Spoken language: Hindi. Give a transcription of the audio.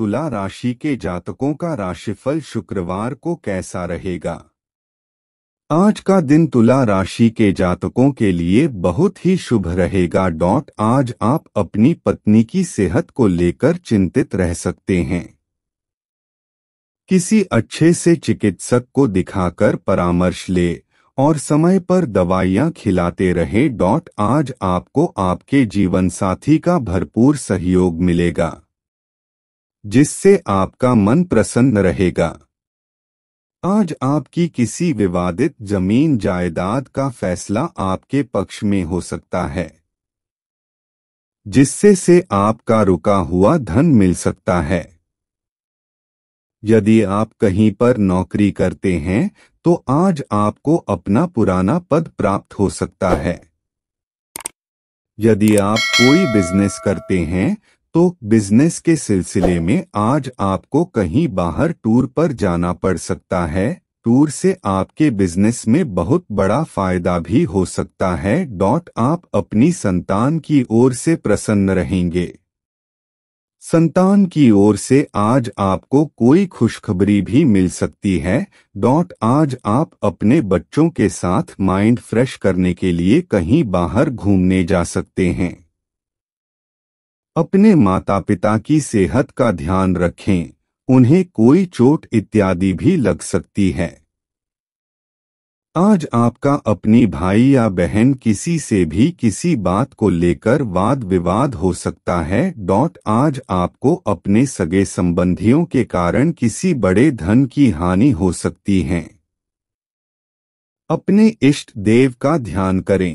तुला राशि के जातकों का राशिफल शुक्रवार को कैसा रहेगा आज का दिन तुला राशि के जातकों के लिए बहुत ही शुभ रहेगा डॉट आज आप अपनी पत्नी की सेहत को लेकर चिंतित रह सकते हैं किसी अच्छे से चिकित्सक को दिखाकर परामर्श ले और समय पर दवाइयां खिलाते रहे डॉट आज आपको आपके जीवन साथी का भरपूर सहयोग मिलेगा जिससे आपका मन प्रसन्न रहेगा आज आपकी किसी विवादित जमीन जायदाद का फैसला आपके पक्ष में हो सकता है जिससे से आपका रुका हुआ धन मिल सकता है यदि आप कहीं पर नौकरी करते हैं तो आज आपको अपना पुराना पद प्राप्त हो सकता है यदि आप कोई बिजनेस करते हैं तो बिजनेस के सिलसिले में आज आपको कहीं बाहर टूर पर जाना पड़ सकता है टूर से आपके बिजनेस में बहुत बड़ा फायदा भी हो सकता है डॉट आप अपनी संतान की ओर से प्रसन्न रहेंगे संतान की ओर से आज आपको कोई खुशखबरी भी मिल सकती है डॉट आज आप अपने बच्चों के साथ माइंड फ्रेश करने के लिए कहीं बाहर घूमने जा सकते हैं अपने माता पिता की सेहत का ध्यान रखें उन्हें कोई चोट इत्यादि भी लग सकती है आज आपका अपनी भाई या बहन किसी से भी किसी बात को लेकर वाद विवाद हो सकता है डॉट आज आपको अपने सगे संबंधियों के कारण किसी बड़े धन की हानि हो सकती है अपने इष्ट देव का ध्यान करें